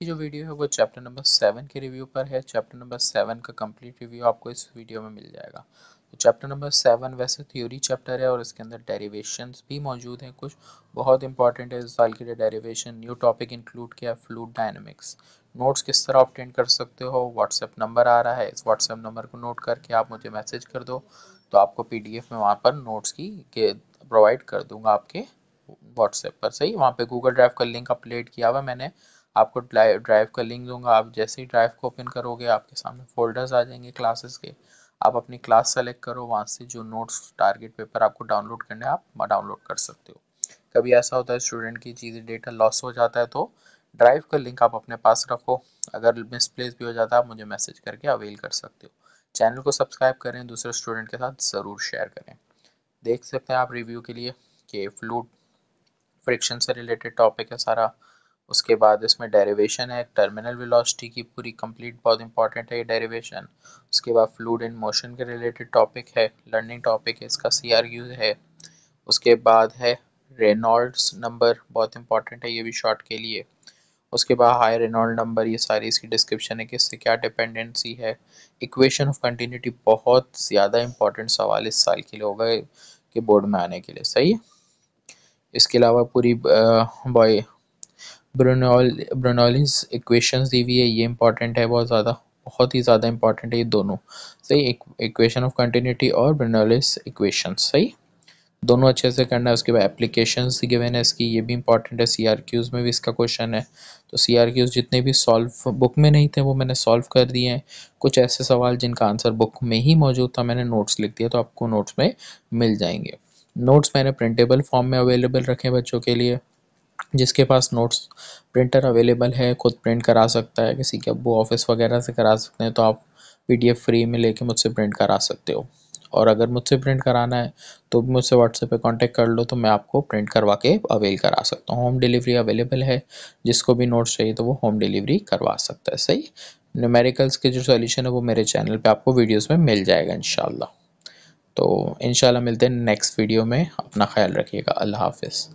की जो वीडियो है वो चैप्टर नंबर सेवन के रिव्यू पर है चैप्टर नंबर सेवन का कंप्लीट रिव्यू आपको इस वीडियो में मिल जाएगा तो चैप्टर नंबर सेवन वैसे थ्योरी चैप्टर है और इसके अंदर डेरिवेशन भी मौजूद हैं कुछ बहुत इंपॉर्टेंट है इस साल के लिए डेरिवेशन न्यू टॉपिक इंक्लूड किया है फ्लूड डायनमिक्स नोट्स किस तरह ऑप्टेन कर सकते हो व्हाट्सएप नंबर आ रहा है इस व्हाट्सएप नंबर को नोट करके आप मुझे मैसेज कर दो तो आपको पीडीएफ में वहाँ पर नोट्स की के प्रोवाइड कर दूंगा आपके व्हाट्सएप पर सही वहाँ पे गूगल ड्राइव का लिंक अपलेट किया हुआ मैंने आपको ड्राइव का लिंक दूंगा आप जैसे ही ड्राइव को ओपन करोगे आपके सामने फोल्डर्स आ जाएंगे क्लासेस के आप अपनी क्लास सेलेक्ट करो वहाँ से जो नोट्स टारगेट पेपर आपको डाउनलोड करने आप डाउनलोड कर सकते हो कभी ऐसा होता है स्टूडेंट की चीज़ें डेटा लॉस हो जाता है तो ड्राइव का लिंक आप अपने पास रखो अगर मिसप्लेस भी हो जाता है आप मुझे मैसेज करके अवेल कर सकते हो चैनल को सब्सक्राइब करें दूसरे स्टूडेंट के साथ ज़रूर शेयर करें देख सकते हैं आप रिव्यू के लिए कि फ्लूड फ्रिक्शन से रिलेटेड टॉपिक है सारा उसके बाद इसमें डेरिवेशन है टर्मिनल वेलोसिटी की पूरी कंप्लीट बहुत इंपॉर्टेंट है ये डेरिवेशन उसके बाद फ्लूड इन मोशन के रिलेटेड टॉपिक है लर्निंग टॉपिक है इसका सी है उसके बाद है रेनॉल्ड्स नंबर बहुत इंपॉर्टेंट है ये भी शॉर्ट के लिए उसके बाद हाई रेनॉल्ड नंबर ये सारी इसकी डिस्क्रिप्शन है कि इससे क्या डिपेंडेंसी है इक्वेशन ऑफ कंटिन्यूटी बहुत ज़्यादा इंपॉर्टेंट सवाल इस साल के लिए होगा कि बोर्ड में आने के लिए सही है इसके अलावा पूरी बॉय ब्रोनॉल इक्वेशंस दी हुई है ये इंपॉर्टेंट है बहुत ज़्यादा बहुत ही ज़्यादा इंपॉर्टेंट है ये दोनों सही इक्वेशन ऑफ कंटिन्यूटी और ब्रोनोलिस इक्वेशन सही दोनों अच्छे से करना है उसके बाद एप्लीकेशन गिवन है इसकी ये भी इंपॉर्टेंट है सी आर क्यूज़ में भी इसका क्वेश्चन है तो सी आर क्यूज़ जितने भी सॉल्व बुक में नहीं थे वो मैंने सॉल्व कर दिए हैं कुछ ऐसे सवाल जिनका आंसर बुक में ही मौजूद था मैंने नोट्स लिख दिया तो आपको नोट्स में मिल जाएंगे नोट्स मैंने प्रिंटेबल फॉर्म में अवेलेबल रखे बच्चों के लिए जिसके पास नोट्स प्रिंटर अवेलेबल है खुद प्रिंट करा सकता है किसी के अब ऑफिस वगैरह से करा सकते हैं तो आप पीडीएफ फ्री में लेके मुझसे प्रिंट करा सकते हो और अगर मुझसे प्रिंट कराना है तो मुझसे व्हाट्सएप पे कांटेक्ट कर लो तो मैं आपको प्रिंट करवा के अवेल करा सकता हूँ होम डिलीवरी अवेलेबल है जिसको भी नोट्स चाहिए तो वो होम डिलीवरी करवा सकता है सही न्यूमेरिकल्स के जो सोल्यूशन है वो मेरे चैनल पे आपको वीडियोस में मिल जाएगा इन तो इन मिलते हैं नेक्स्ट वीडियो में अपना ख्याल रखिएगा अल्लाह हाफिज़